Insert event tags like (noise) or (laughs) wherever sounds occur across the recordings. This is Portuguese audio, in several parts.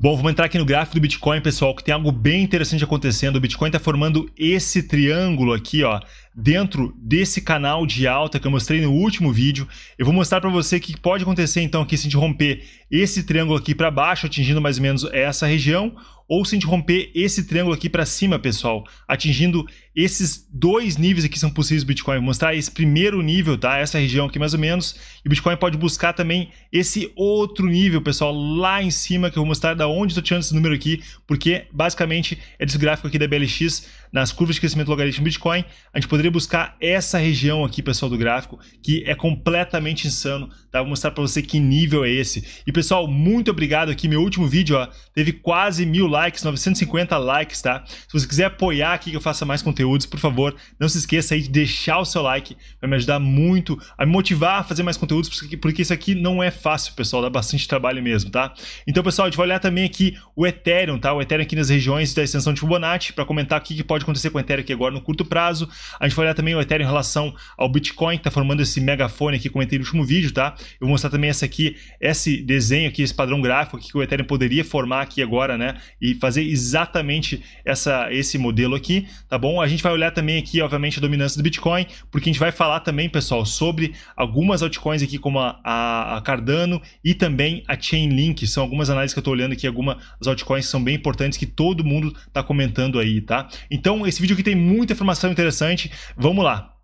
Bom, vamos entrar aqui no gráfico do Bitcoin, pessoal, que tem algo bem interessante acontecendo. O Bitcoin está formando esse triângulo aqui, ó, dentro desse canal de alta que eu mostrei no último vídeo. Eu vou mostrar para você o que pode acontecer então aqui se a gente romper esse triângulo aqui para baixo, atingindo mais ou menos essa região, ou se a gente romper esse triângulo aqui para cima, pessoal, atingindo esses dois níveis aqui são possíveis do Bitcoin. Vou mostrar esse primeiro nível, tá? Essa região aqui mais ou menos. E o Bitcoin pode buscar também esse outro nível, pessoal, lá em cima, que eu vou mostrar da onde estou tirando esse número aqui, porque basicamente é desse gráfico aqui da BLX nas curvas de crescimento logarítmico do Bitcoin, a gente poderia buscar essa região aqui, pessoal, do gráfico, que é completamente insano, tá? Vou mostrar para você que nível é esse. E, pessoal, muito obrigado aqui, meu último vídeo, ó, teve quase mil likes, 950 likes, tá? Se você quiser apoiar aqui que eu faça mais conteúdos, por favor, não se esqueça aí de deixar o seu like, vai me ajudar muito a me motivar a fazer mais conteúdos, porque isso aqui não é fácil, pessoal, dá bastante trabalho mesmo, tá? Então, pessoal, a gente vai olhar também aqui o Ethereum, tá? O Ethereum aqui nas regiões da extensão de Fibonacci, para comentar o que pode pode acontecer com o Ethereum aqui agora no curto prazo. A gente vai olhar também o Ethereum em relação ao Bitcoin, que está formando esse megafone aqui, comentei no último vídeo, tá? Eu vou mostrar também essa aqui, esse desenho aqui, esse padrão gráfico aqui, que o Ethereum poderia formar aqui agora, né? E fazer exatamente essa, esse modelo aqui, tá bom? A gente vai olhar também aqui, obviamente, a dominância do Bitcoin, porque a gente vai falar também, pessoal, sobre algumas altcoins aqui, como a, a Cardano e também a Chainlink. São algumas análises que eu estou olhando aqui, algumas altcoins que são bem importantes que todo mundo está comentando aí, tá? Então, então, esse vídeo aqui tem muita informação interessante. Vamos lá.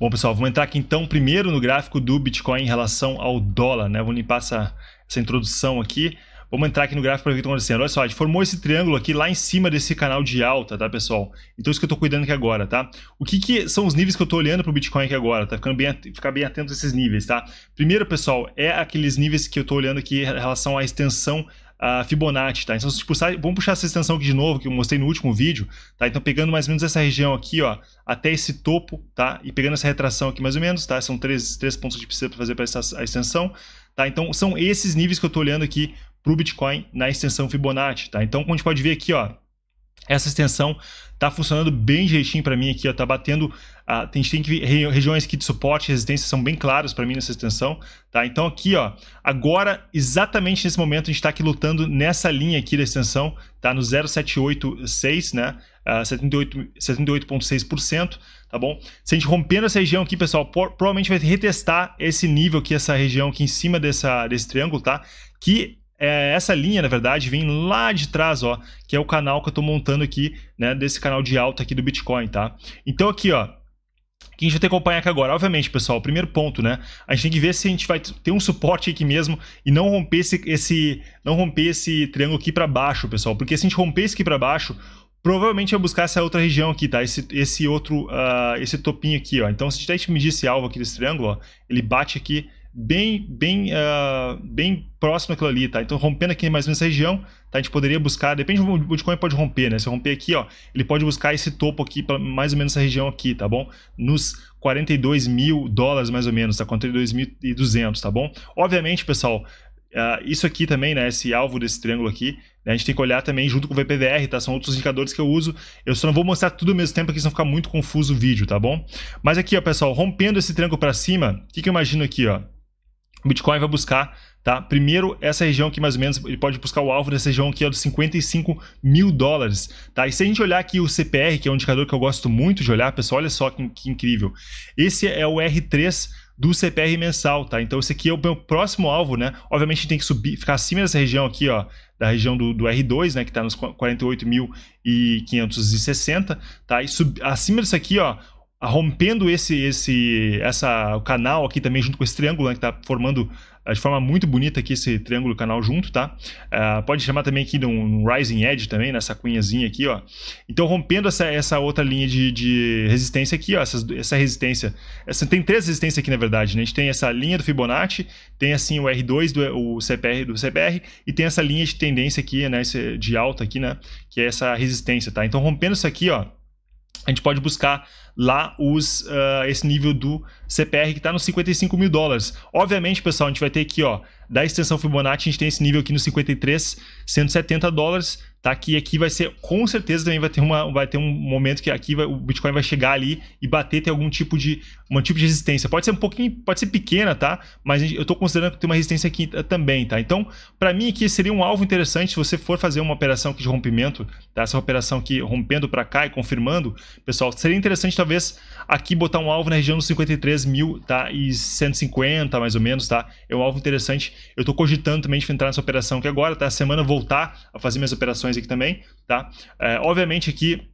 Bom, pessoal, vamos entrar aqui então primeiro no gráfico do Bitcoin em relação ao dólar, né? Vou limpar essa, essa introdução aqui. Vamos entrar aqui no gráfico para ver o que está acontecendo. Olha só, a gente formou esse triângulo aqui lá em cima desse canal de alta, tá, pessoal? Então é isso que eu estou cuidando aqui agora, tá? O que, que são os níveis que eu estou olhando para o Bitcoin aqui agora, tá? Ficando bem, ficar bem atento a esses níveis, tá? Primeiro, pessoal, é aqueles níveis que eu estou olhando aqui em relação à extensão a Fibonacci, tá? Então, se puxar, tipo, vamos puxar essa extensão aqui de novo, que eu mostrei no último vídeo, tá? Então, pegando mais ou menos essa região aqui, ó, até esse topo, tá? E pegando essa retração aqui mais ou menos, tá? São três, três pontos que precisa fazer para essa extensão, tá? Então, são esses níveis que eu estou olhando aqui para o Bitcoin na extensão Fibonacci, tá? Então, como a gente pode ver aqui, ó, essa extensão tá funcionando bem direitinho para mim aqui, ó, tá batendo, a, gente tem que regiões aqui de suporte e resistência são bem claras para mim nessa extensão, tá? Então aqui, ó, agora exatamente nesse momento a gente está aqui lutando nessa linha aqui da extensão, tá no 0786, né? Uh, 78,6%, 78 tá bom? Se a gente rompendo essa região aqui, pessoal, por, provavelmente vai retestar esse nível aqui, essa região aqui em cima dessa, desse triângulo, tá? Que é, essa linha, na verdade, vem lá de trás, ó, que é o canal que eu estou montando aqui, né, desse canal de alta aqui do Bitcoin, tá? Então aqui, ó, que a gente vai ter que acompanhar aqui agora. Obviamente, pessoal, primeiro ponto, né? A gente tem que ver se a gente vai ter um suporte aqui mesmo e não romper esse, esse não romper esse triângulo aqui para baixo, pessoal, porque se a gente romper esse aqui para baixo, provavelmente vai buscar essa outra região aqui, tá? Esse, esse outro, uh, esse topinho aqui, ó. Então, se a gente medir esse alvo aqui desse triângulo, ó, ele bate aqui bem bem uh, bem próximo àquilo ali, tá? Então rompendo aqui mais ou menos essa região, tá? A gente poderia buscar, depende do Bitcoin pode romper, né? Se eu romper aqui, ó, ele pode buscar esse topo aqui para mais ou menos essa região aqui, tá bom? Nos 42 mil dólares mais ou menos, tá? 42.200, tá bom? Obviamente, pessoal, uh, isso aqui também, né? Esse alvo desse triângulo aqui, né? a gente tem que olhar também junto com o VPDR, tá? São outros indicadores que eu uso. Eu só não vou mostrar tudo ao mesmo tempo aqui, senão ficar muito confuso o vídeo, tá bom? Mas aqui, ó, pessoal, rompendo esse triângulo para cima, o que, que eu imagino aqui, ó? O Bitcoin vai buscar, tá? Primeiro, essa região aqui, mais ou menos, ele pode buscar o alvo dessa região aqui, é dos 55 mil dólares, tá? E se a gente olhar aqui o CPR, que é um indicador que eu gosto muito de olhar, pessoal, olha só que, que incrível. Esse é o R3 do CPR mensal, tá? Então esse aqui é o meu próximo alvo, né? Obviamente a gente tem que subir, ficar acima dessa região aqui, ó, da região do, do R2, né, que tá nos 48.560, tá? E sub, acima disso aqui, ó, rompendo esse esse essa o canal aqui também junto com esse triângulo né, que está formando ah, de forma muito bonita aqui esse triângulo canal junto, tá? Uh, pode chamar também aqui de um, um, rising edge também, nessa cunhazinha aqui, ó. Então rompendo essa, essa outra linha de, de resistência aqui, ó, essas, essa resistência, essa, tem três resistências aqui na verdade, né? A gente tem essa linha do Fibonacci, tem assim o R2 do o CPR do CPR e tem essa linha de tendência aqui, né, esse, de alta aqui, né, que é essa resistência, tá? Então rompendo isso aqui, ó, a gente pode buscar lá os, uh, esse nível do CPR que está nos 55 mil dólares. Obviamente, pessoal, a gente vai ter aqui, ó, da extensão Fibonacci, a gente tem esse nível aqui nos 53, 170 dólares, tá? Que aqui vai ser, com certeza também vai ter, uma, vai ter um momento que aqui vai, o Bitcoin vai chegar ali e bater, ter algum tipo de, um tipo de resistência. Pode ser um pouquinho, pode ser pequena, tá? Mas eu estou considerando que tem uma resistência aqui eh, também, tá? Então, para mim aqui seria um alvo interessante se você for fazer uma operação aqui de rompimento, tá? Essa operação aqui rompendo para cá e confirmando, pessoal, seria interessante talvez vez aqui botar um alvo na região dos 53 mil, tá? E 150, mais ou menos, tá? É um alvo interessante. Eu tô cogitando também de entrar nessa operação aqui agora, tá? A semana voltar a fazer minhas operações aqui também, tá? É, obviamente aqui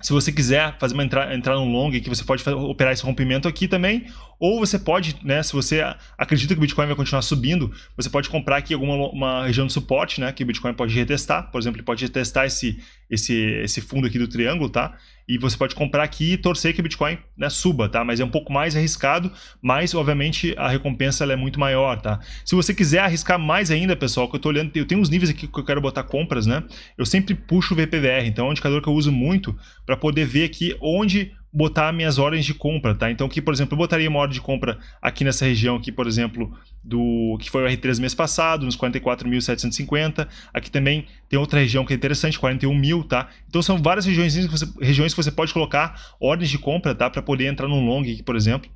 se você quiser fazer uma entrar, entrar num long que você pode operar esse rompimento aqui também, ou você pode, né, se você acredita que o Bitcoin vai continuar subindo, você pode comprar aqui alguma uma região de suporte, né, que o Bitcoin pode retestar. Por exemplo, ele pode retestar esse, esse, esse fundo aqui do triângulo, tá? E você pode comprar aqui e torcer que o Bitcoin né, suba, tá? Mas é um pouco mais arriscado, mas obviamente a recompensa é muito maior, tá? Se você quiser arriscar mais ainda, pessoal, que eu tô olhando, eu tenho uns níveis aqui que eu quero botar compras, né? Eu sempre puxo o VPVR, então é um indicador que eu uso muito para poder ver aqui onde botar minhas ordens de compra, tá? Então, que por exemplo, eu botaria uma ordem de compra aqui nessa região aqui, por exemplo, do que foi o R3 mês passado, nos 44.750. Aqui também tem outra região que é interessante, 41 mil, tá? Então, são várias regiões que você, regiões que você pode colocar ordens de compra, tá? Para poder entrar num long, aqui, por exemplo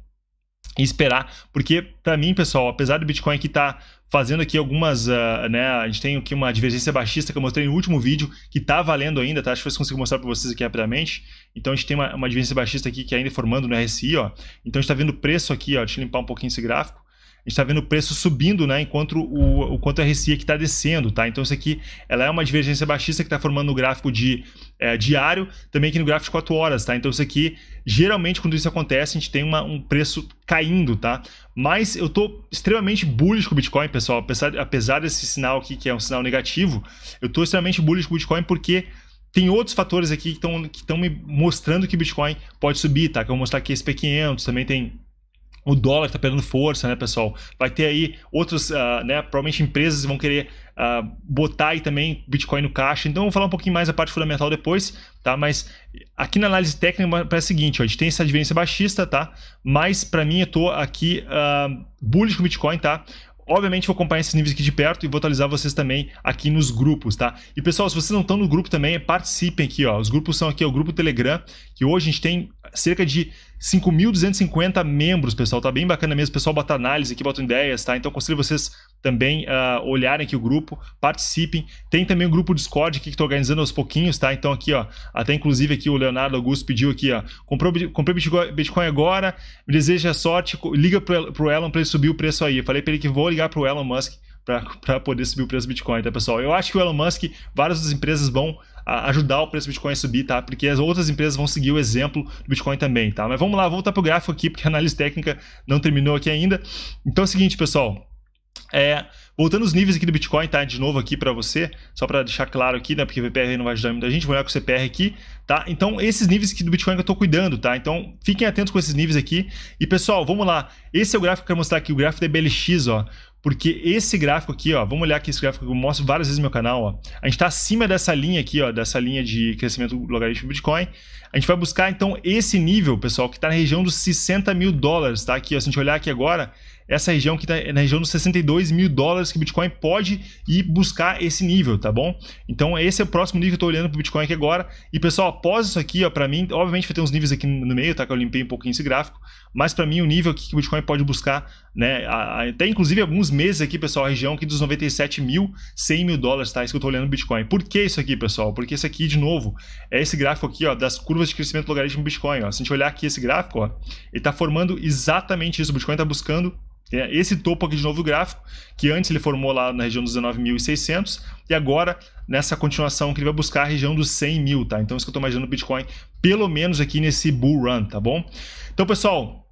e esperar, porque para mim, pessoal, apesar do Bitcoin que tá fazendo aqui algumas, uh, né, a gente tem aqui uma divergência baixista que eu mostrei no último vídeo, que tá valendo ainda, tá? Acho que eu consigo mostrar para vocês aqui rapidamente. Então a gente tem uma, uma divergência baixista aqui que é ainda formando no RSI, ó. Então a gente tá vendo o preço aqui, ó, deixa eu limpar um pouquinho esse gráfico gente está vendo o preço subindo, né? Enquanto o, o quanto a RSI que está descendo, tá? Então isso aqui ela é uma divergência baixista que está formando no gráfico de é, diário, também aqui no gráfico de 4 horas, tá? Então isso aqui, geralmente quando isso acontece, a gente tem uma, um preço caindo, tá? Mas eu tô extremamente bullish com o Bitcoin, pessoal. Apesar, apesar desse sinal aqui, que é um sinal negativo, eu tô extremamente bullish com o Bitcoin porque tem outros fatores aqui que estão que me mostrando que o Bitcoin pode subir, tá? Que eu vou mostrar aqui p 500 também tem o dólar está perdendo força, né, pessoal? Vai ter aí outros, uh, né? Provavelmente empresas vão querer uh, botar aí também Bitcoin no caixa. Então, eu vou falar um pouquinho mais da parte fundamental depois, tá? Mas aqui na análise técnica é o seguinte: ó, a gente tem essa advivência baixista, tá? Mas para mim, eu tô aqui uh, bullish com Bitcoin, tá? Obviamente vou acompanhar esses níveis aqui de perto e vou atualizar vocês também aqui nos grupos, tá? E pessoal, se vocês não estão no grupo também, participem aqui, ó. Os grupos são aqui, ó, o grupo Telegram, que hoje a gente tem cerca de 5.250 membros, pessoal. Tá bem bacana mesmo. O pessoal bota análise aqui, bota ideias, tá? Então aconselho vocês também uh, olharem aqui o grupo, participem. Tem também o um grupo Discord aqui que tô organizando aos pouquinhos, tá? Então aqui, ó, até inclusive aqui o Leonardo Augusto pediu aqui, ó, comprou, comprei Bitcoin agora, me deseja sorte, liga pro, Elon para ele subir o preço aí. falei para ele que vou ligar pro Elon Musk para (laughs) poder subir o preço do Bitcoin, tá, pessoal? Eu acho que o Elon Musk, várias das empresas vão ajudar o preço do Bitcoin a subir, tá? Porque as outras empresas vão seguir o exemplo do Bitcoin também, tá? Mas vamos lá, voltar pro gráfico aqui, porque a análise técnica não terminou aqui ainda. Então é o seguinte, pessoal. É, voltando os níveis aqui do Bitcoin, tá? De novo aqui para você, só para deixar claro aqui, né? Porque o VPR não vai ajudar muito a gente, vou olhar com o CPR aqui, tá? Então, esses níveis aqui do Bitcoin que eu tô cuidando, tá? Então, fiquem atentos com esses níveis aqui. E, pessoal, vamos lá. Esse é o gráfico que eu quero mostrar aqui, o gráfico da BLX, ó. Porque esse gráfico aqui, ó, vamos olhar aqui esse gráfico que eu mostro várias vezes no meu canal, ó. A gente está acima dessa linha aqui, ó, dessa linha de crescimento logarítmico do Bitcoin. A gente vai buscar, então, esse nível, pessoal, que está na região dos 60 mil dólares, tá? Aqui, ó, se a gente olhar aqui agora, essa região que está na região dos 62 mil dólares que o Bitcoin pode ir buscar esse nível, tá bom? Então, esse é o próximo nível que eu estou olhando para o Bitcoin aqui agora. E, pessoal, após isso aqui, ó, para mim, obviamente vai ter uns níveis aqui no meio, tá? Que eu limpei um pouquinho esse gráfico mas para mim o nível que o Bitcoin pode buscar, né? Até inclusive alguns meses aqui, pessoal, a região aqui dos 97 mil, 100 mil dólares, tá? Isso que eu tô olhando o Bitcoin. Por que isso aqui, pessoal? Porque isso aqui, de novo, é esse gráfico aqui, ó, das curvas de crescimento do logaritmo do Bitcoin, ó. Se a gente olhar aqui esse gráfico, ó, ele tá formando exatamente isso. O Bitcoin tá buscando é, esse topo aqui de novo gráfico, que antes ele formou lá na região dos 19.600 e agora nessa continuação que ele vai buscar a região dos 100 mil, tá? Então é isso que eu estou imaginando o Bitcoin, pelo menos aqui nesse bull run, tá bom? Então pessoal,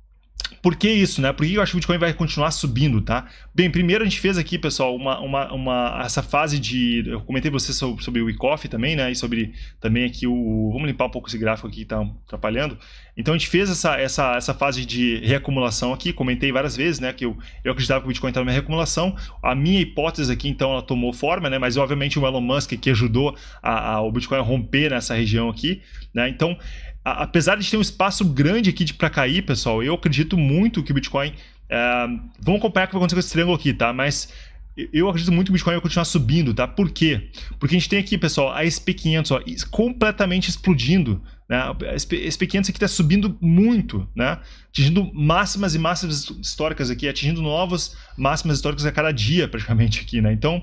por que isso, né? Por que eu acho que o Bitcoin vai continuar subindo, tá? Bem, primeiro a gente fez aqui, pessoal, uma, uma, uma essa fase de. Eu comentei pra vocês sobre, sobre o ICOF também, né? E sobre também aqui o. Vamos limpar um pouco esse gráfico aqui que tá atrapalhando. Então a gente fez essa, essa, essa fase de reacumulação aqui, comentei várias vezes, né? Que eu, eu acreditava que o Bitcoin estava em reacumulação. A minha hipótese aqui, então, ela tomou forma, né? Mas obviamente o Elon Musk que ajudou a, a o Bitcoin a romper nessa região aqui, né? Então apesar de ter um espaço grande aqui para cair, pessoal, eu acredito muito que o Bitcoin. Uh, vamos acompanhar o que vai acontecer com esse triângulo aqui, tá? Mas eu acredito muito que o Bitcoin vai continuar subindo, tá? Por quê? Porque a gente tem aqui, pessoal, a SP500 ó, completamente explodindo. Né? A SP500 aqui está subindo muito, né? atingindo máximas e máximas históricas aqui, atingindo novas máximas históricas a cada dia praticamente aqui. Né? Então,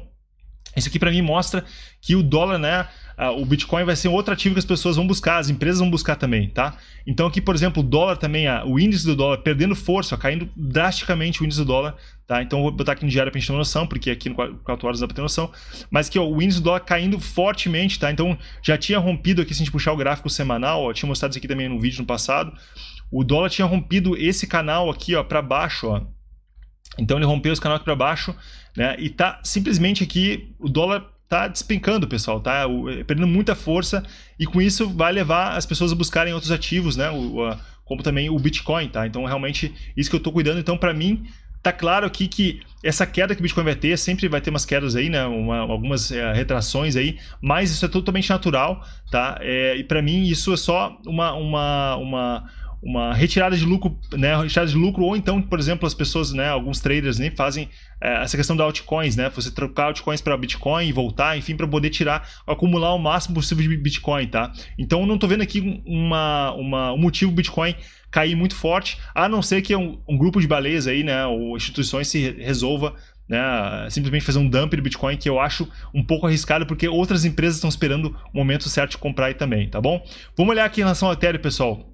isso aqui para mim mostra que o dólar, né? uh, o Bitcoin vai ser outro ativo que as pessoas vão buscar, as empresas vão buscar também, tá? Então aqui, por exemplo, o dólar também, uh, o índice do dólar perdendo força, caindo drasticamente o índice do dólar, tá? Então vou botar aqui no diário pra gente ter noção, porque aqui no 4 horas dá pra ter noção, mas que o índice do dólar caindo fortemente, tá? Então já tinha rompido aqui, se a gente puxar o gráfico semanal, ó, eu tinha mostrado isso aqui também no vídeo no passado, o dólar tinha rompido esse canal aqui, ó, para baixo, ó. Então ele rompeu esse canal aqui para baixo, né? E tá simplesmente aqui o dólar tá despencando, pessoal, tá é, perdendo muita força e com isso vai levar as pessoas a buscarem outros ativos, né? O, a, como também o Bitcoin, tá? Então, realmente, isso que eu tô cuidando. Então, para mim, tá claro aqui que essa queda que o Bitcoin vai ter, sempre vai ter umas quedas aí, né? Uma, algumas é, retrações aí, mas isso é totalmente natural, tá? É, e para mim, isso é só uma, uma, uma uma retirada de lucro, né, retirada de lucro ou então, por exemplo, as pessoas, né, alguns traders nem né, fazem é, essa questão da altcoins, né, você trocar altcoins para Bitcoin e voltar, enfim, para poder tirar, acumular o máximo possível de Bitcoin, tá? Então, não tô vendo aqui uma, uma um motivo Bitcoin cair muito forte, a não ser que um, um grupo de baleias aí, né, ou instituições se resolva né, simplesmente fazer um dump de Bitcoin que eu acho um pouco arriscado porque outras empresas estão esperando o momento certo de comprar aí também, tá bom? Vamos olhar aqui em relação ao Ethereum, pessoal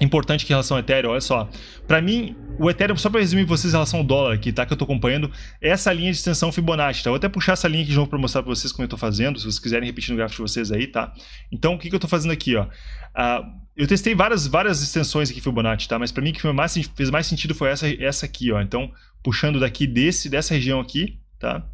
importante que em relação ao Ethereum, olha só. Para mim, o Ethereum, só para resumir vocês em relação ao dólar aqui, tá? Que eu tô acompanhando, é essa linha de extensão Fibonacci, tá? Vou até puxar essa linha aqui de novo para mostrar para vocês como eu tô fazendo, se vocês quiserem repetir no gráfico de vocês aí, tá? Então, o que, que eu tô fazendo aqui, ó? Ah, eu testei várias, várias extensões aqui Fibonacci, tá? Mas para mim, que mais, fez mais sentido foi essa, essa aqui, ó. Então, puxando daqui desse, dessa região aqui, tá?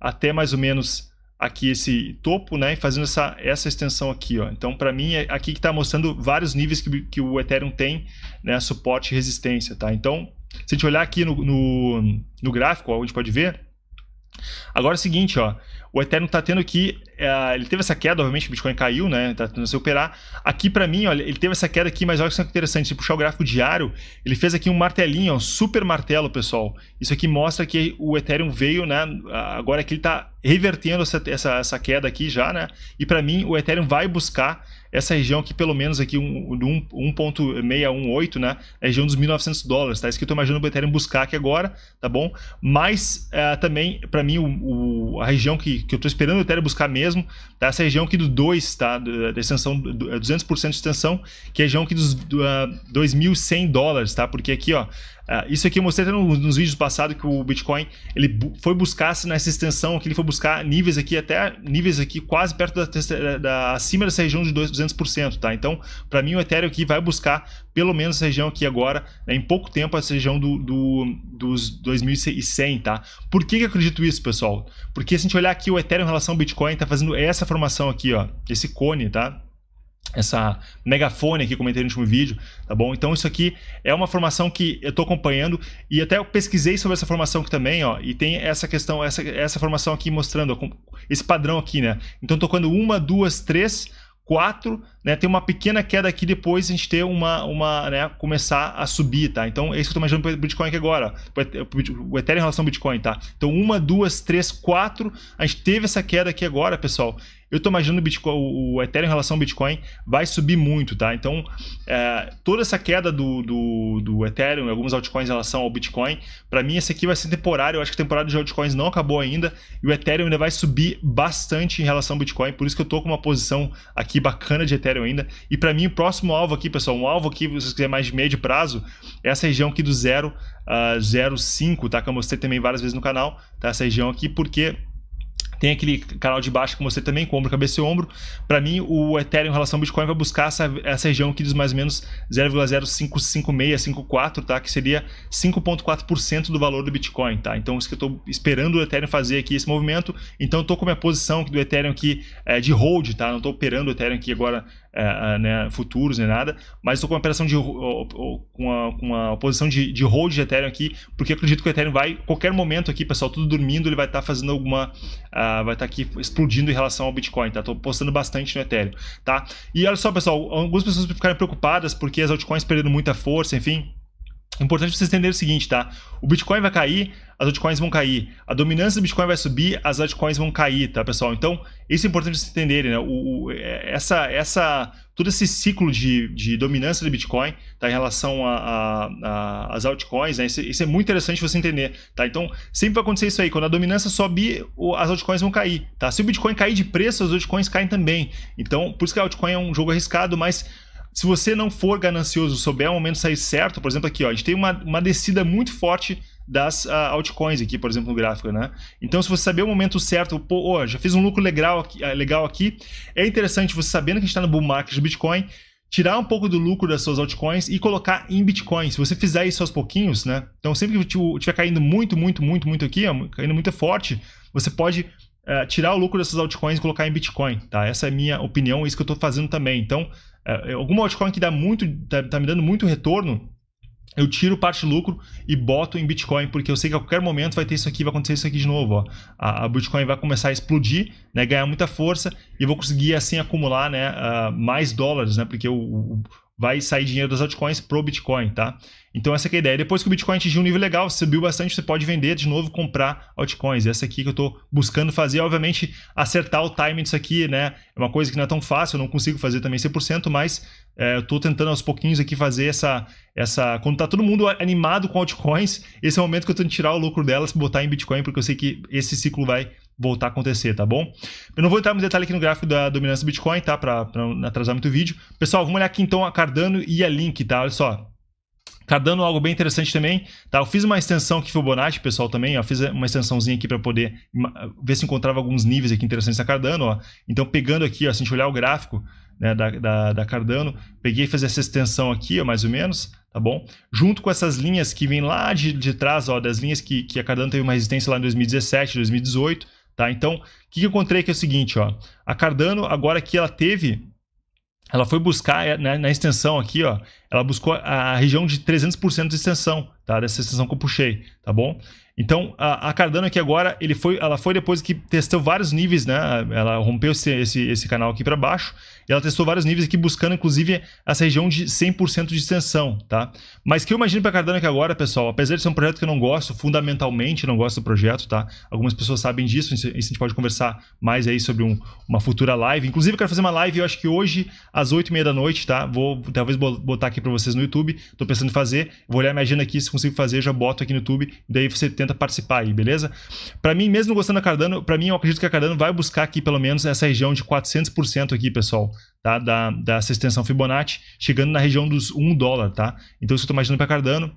Até mais ou menos aqui esse topo, né, e fazendo essa, essa extensão aqui, ó. Então, para mim, é aqui que está mostrando vários níveis que, que o Ethereum tem, né, suporte e resistência, tá? Então, se a gente olhar aqui no, no, no gráfico, ó, a gente pode ver, agora é o seguinte, ó, o Ethereum está tendo aqui é, ele teve essa queda, obviamente, o Bitcoin caiu, né? Tá tentando se operar. Aqui, para mim, olha, ele teve essa queda aqui, mas olha que interessante. Se puxar o gráfico diário, ele fez aqui um martelinho, um super martelo, pessoal. Isso aqui mostra que o Ethereum veio, né? Agora que ele tá revertendo essa, essa, essa queda aqui já, né? E para mim, o Ethereum vai buscar essa região aqui, pelo menos aqui, um, um, 1.618, né? É a região dos 1.900 dólares, tá? Isso que eu estou imaginando o Ethereum buscar aqui agora, tá bom? Mas uh, também, para mim, o, o, a região que, que eu estou esperando o Ethereum buscar mesmo, tá? Essa região aqui do 2, tá? Da, extensão, 200% é de extensão, que é a região aqui dos do, uh, é, 2.100 dólares, tá? Porque aqui, ó, Uh, isso aqui eu mostrei até nos, nos vídeos passados que o Bitcoin ele bu foi buscar nessa extensão que ele foi buscar níveis aqui até níveis aqui quase perto da, da, da acima dessa região de 200%, tá? Então, para mim o Ethereum aqui vai buscar pelo menos essa região aqui agora, né, em pouco tempo essa região do, do, dos 2100, tá? Por que, que eu acredito isso, pessoal? Porque se a gente olhar aqui o Ethereum em relação ao Bitcoin tá fazendo essa formação aqui, ó, esse cone, tá? essa megafone aqui, comentei no último vídeo, tá bom? Então isso aqui é uma formação que eu estou acompanhando e até eu pesquisei sobre essa formação aqui também, ó, e tem essa questão, essa, essa formação aqui mostrando ó, esse padrão aqui, né? Então tocando uma, duas, três, quatro, né, tem uma pequena queda aqui depois a gente ter uma, uma né, começar a subir, tá? Então é isso que eu tô imaginando para o Bitcoin aqui agora, o Ethereum em relação ao Bitcoin, tá? Então uma, duas, três, quatro, a gente teve essa queda aqui agora, pessoal. Eu tô imaginando o, Bitcoin, o Ethereum em relação ao Bitcoin vai subir muito, tá? Então é, toda essa queda do, do, do Ethereum e alguns altcoins em relação ao Bitcoin, para mim esse aqui vai ser temporário. Eu acho que a temporada de altcoins não acabou ainda e o Ethereum ainda vai subir bastante em relação ao Bitcoin. Por isso que eu tô com uma posição aqui bacana de Ethereum ainda. E para mim, o próximo alvo aqui, pessoal, um alvo aqui, se vocês quiserem mais de médio prazo, é essa região aqui do 0 a uh, 0,5, tá? Que eu mostrei também várias vezes no canal, tá? Essa região aqui, porque tem aquele canal de baixo que mostrei também, com ombro, cabeça e ombro. Para mim, o Ethereum em relação ao Bitcoin vai buscar essa, essa região aqui dos mais ou menos 0,055654, tá? Que seria 5,4% do valor do Bitcoin, tá? Então, isso que eu estou esperando o Ethereum fazer aqui, esse movimento. Então, eu estou com a minha posição do Ethereum aqui é, de hold, tá? Não estou operando o Ethereum aqui agora é, é, né, futuros nem nada, mas estou com uma operação de uma, com uma posição de, de hold de Ethereum aqui, porque acredito que o Ethereum vai, qualquer momento aqui, pessoal, tudo dormindo, ele vai estar tá fazendo alguma. Uh, vai estar tá aqui explodindo em relação ao Bitcoin, tá? Estou postando bastante no Ethereum, tá? E olha só, pessoal, algumas pessoas ficaram preocupadas porque as altcoins perderam muita força, enfim, importante vocês entenderem o seguinte, tá? O Bitcoin vai cair, as altcoins vão cair. A dominância do Bitcoin vai subir, as altcoins vão cair, tá, pessoal? Então, isso é importante vocês entenderem, né? O, o, é, essa, essa, todo esse ciclo de, de dominância do Bitcoin, tá? Em relação às altcoins, né? Isso, isso, é muito interessante você entender, tá? Então, sempre vai acontecer isso aí. Quando a dominância subir, as altcoins vão cair, tá? Se o Bitcoin cair de preço, as altcoins caem também. Então, por isso que a altcoin é um jogo arriscado, mas se você não for ganancioso, souber o momento sair certo, por exemplo, aqui, ó, a gente tem uma, uma descida muito forte das uh, altcoins aqui, por exemplo, no gráfico, né? Então, se você saber o momento certo, pô, oh, já fiz um lucro legal aqui, ah, legal aqui, é interessante você sabendo que a gente está no bull market do Bitcoin, tirar um pouco do lucro das suas altcoins e colocar em Bitcoin. Se você fizer isso aos pouquinhos, né? Então, sempre que estiver tipo, caindo muito, muito, muito, muito aqui, ó, caindo muito forte, você pode uh, tirar o lucro dessas altcoins e colocar em Bitcoin, tá? Essa é a minha opinião, é isso que eu estou fazendo também. Então, é, é, alguma altcoin que dá muito, tá, tá, me dando muito retorno, eu tiro parte lucro e boto em Bitcoin, porque eu sei que a qualquer momento vai ter isso aqui, vai acontecer isso aqui de novo. Ó. A, a Bitcoin vai começar a explodir, né, ganhar muita força e eu vou conseguir assim acumular né, uh, mais dólares, né, porque o, o, vai sair dinheiro das altcoins pro Bitcoin, tá? Então essa é a ideia. Depois que o Bitcoin atingir um nível legal, subiu bastante, você pode vender de novo, comprar altcoins. Essa aqui que eu estou buscando fazer, obviamente, acertar o timing disso aqui, né? É uma coisa que não é tão fácil, eu não consigo fazer também 100%, mas é, eu estou tentando aos pouquinhos aqui fazer essa, essa... Quando tá todo mundo animado com altcoins, esse é o momento que eu tento tirar o lucro delas, botar em Bitcoin, porque eu sei que esse ciclo vai voltar a acontecer, tá bom? Eu não vou entrar no detalhe aqui no gráfico da dominância do Bitcoin, tá? Para não atrasar muito o vídeo. Pessoal, vamos olhar aqui então a Cardano e a Link, tá? Olha só. Cardano, algo bem interessante também, tá? Eu fiz uma extensão aqui Fibonacci, pessoal, também, ó. Fiz uma extensãozinha aqui para poder ver se encontrava alguns níveis aqui interessantes da Cardano, ó. Então, pegando aqui, ó, se a gente olhar o gráfico né, da, da, da Cardano, peguei e fiz essa extensão aqui, ó, mais ou menos, tá bom? Junto com essas linhas que vem lá de, de trás, ó, das linhas que, que a Cardano teve uma resistência lá em 2017, 2018, Tá? Então, o que eu encontrei aqui é o seguinte, ó. A Cardano, agora que ela teve ela foi buscar é, né, na extensão aqui, ó, ela buscou a região de 300% de extensão, tá? Dessa extensão que eu puxei, tá bom? Então, a, a, Cardano aqui agora, ele foi, ela foi depois que testou vários níveis, né? Ela rompeu esse, esse, esse canal aqui para baixo e ela testou vários níveis aqui, buscando inclusive essa região de 100% de extensão, tá? Mas que eu imagino para Cardano é que agora, pessoal, apesar de ser um projeto que eu não gosto, fundamentalmente não gosto do projeto, tá? Algumas pessoas sabem disso, isso a gente pode conversar mais aí sobre um, uma futura live. Inclusive, eu quero fazer uma live, eu acho que hoje, às 8h30 da noite, tá? Vou talvez botar aqui para vocês no YouTube, tô pensando em fazer, vou olhar minha agenda aqui, se consigo fazer, já boto aqui no YouTube, daí você tenta participar aí, beleza? Para mim, mesmo gostando da Cardano, para mim eu acredito que a Cardano vai buscar aqui pelo menos essa região de 400% aqui, pessoal tá? da, dessa extensão Fibonacci, chegando na região dos 1 dólar. Tá? Então, isso eu estou imaginando para Cardano.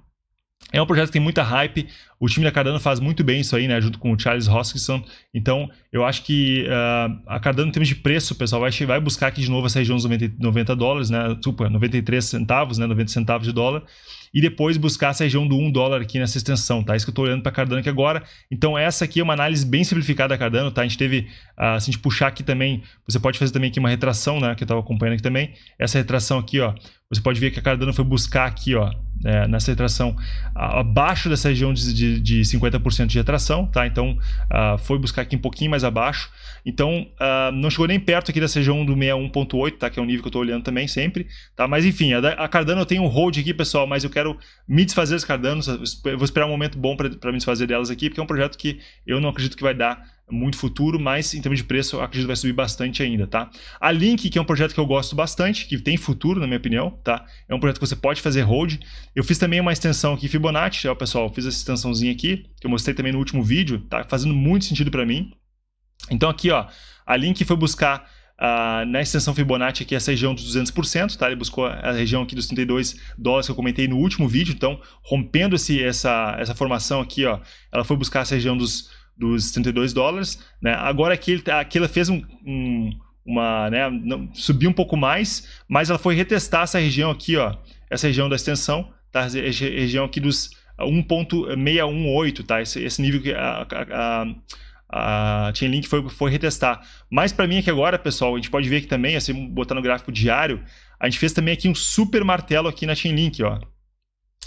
É um projeto que tem muita hype. O time da Cardano faz muito bem isso aí, né? Junto com o Charles Hoskinson. Então, eu acho que uh, a Cardano, em termos de preço, pessoal vai, vai buscar aqui de novo essa região dos 90, 90 dólares, né? Desculpa, 93 centavos, né? 90 centavos de dólar. E depois buscar essa região do 1 dólar aqui nessa extensão, tá? É isso que eu tô olhando para Cardano aqui agora. Então, essa aqui é uma análise bem simplificada da Cardano, tá? A gente teve, uh, se a gente puxar aqui também, você pode fazer também aqui uma retração, né? Que eu tava acompanhando aqui também. Essa retração aqui, ó. Você pode ver que a Cardano foi buscar aqui, ó, é, nessa retração, abaixo dessa região de, de de, 50% de retração, tá? Então uh, foi buscar aqui um pouquinho mais abaixo. Então uh, não chegou nem perto aqui dessa região do 61.8, tá? Que é o nível que eu estou olhando também sempre, tá? Mas enfim, a, a, Cardano eu tenho um hold aqui, pessoal, mas eu quero me desfazer das Cardano, vou esperar um momento bom para me desfazer delas aqui, porque é um projeto que eu não acredito que vai dar muito futuro, mas em termos de preço, eu acredito que vai subir bastante ainda, tá? A Link, que é um projeto que eu gosto bastante, que tem futuro, na minha opinião, tá? É um projeto que você pode fazer hold. Eu fiz também uma extensão aqui, Fibonacci, ó, pessoal, fiz essa extensãozinha aqui, que eu mostrei também no último vídeo, tá fazendo muito sentido para mim. Então aqui, ó, a Link foi buscar Uh, na extensão Fibonacci aqui essa região dos 200%, tá? Ele buscou a região aqui dos 32 dólares que eu comentei no último vídeo, então rompendo esse, essa, essa formação aqui, ó, ela foi buscar essa região dos dos 32 dólares. Né? Agora aqui, ele, tá, aqui ela fez um, um uma, né, subiu um pouco mais, mas ela foi retestar essa região aqui, ó, essa região da extensão, tá? região aqui dos 1.618, tá? Esse, esse, nível que a, a, a Chainlink foi, foi retestar. Mas para mim aqui agora, pessoal, a gente pode ver que também, assim, botar no gráfico diário, a gente fez também aqui um super martelo aqui na Chainlink, ó.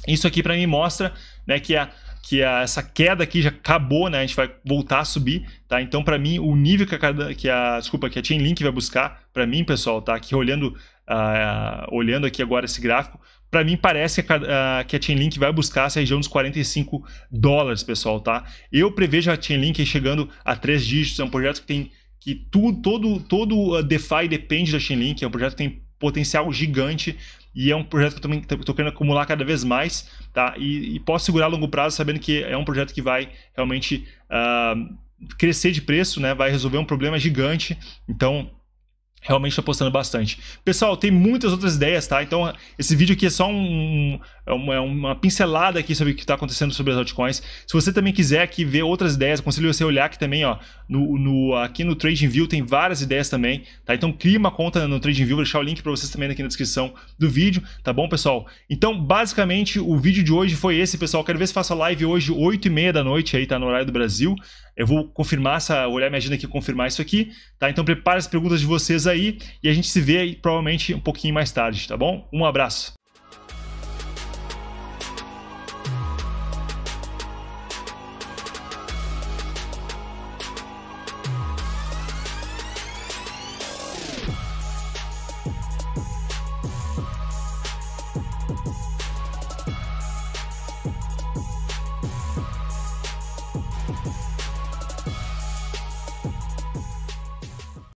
Isso aqui para mim mostra né, que a que a, essa queda aqui já acabou, né? A gente vai voltar a subir, tá? Então, para mim, o nível que a, que a desculpa, que a Chainlink vai buscar, para mim, pessoal, tá? Aqui olhando, uh, olhando aqui agora esse gráfico, para mim parece que a, uh, que a Chainlink vai buscar essa região dos 45 dólares, pessoal, tá? Eu prevejo a Chainlink chegando a três dígitos, é um projeto que tem que tudo, todo, todo ah, DeFi depende da Chainlink, é um projeto que tem potencial gigante, e é um projeto que eu também estou querendo acumular cada vez mais, tá? E, e, posso segurar a longo prazo sabendo que é um projeto que vai realmente uh, crescer de preço, né? Vai resolver um problema gigante. Então, realmente estou postando bastante. Pessoal, tem muitas outras ideias, tá? Então, esse vídeo aqui é só um, é uma, é uma pincelada aqui sobre o que está acontecendo sobre as altcoins. Se você também quiser aqui ver outras ideias, aconselho você a olhar aqui também, ó. No, no, aqui no TradingView tem várias ideias também, tá? Então, crie uma conta no TradingView, vou deixar o link para vocês também aqui na descrição do vídeo, tá bom, pessoal? Então, basicamente, o vídeo de hoje foi esse, pessoal. Quero ver se faço a live hoje, 8h30 da noite aí, tá? No horário do Brasil. Eu vou confirmar essa, olhar minha agenda aqui, confirmar isso aqui, tá? Então, prepare as perguntas de vocês aí aí e a gente se vê aí provavelmente um pouquinho mais tarde, tá bom? Um abraço.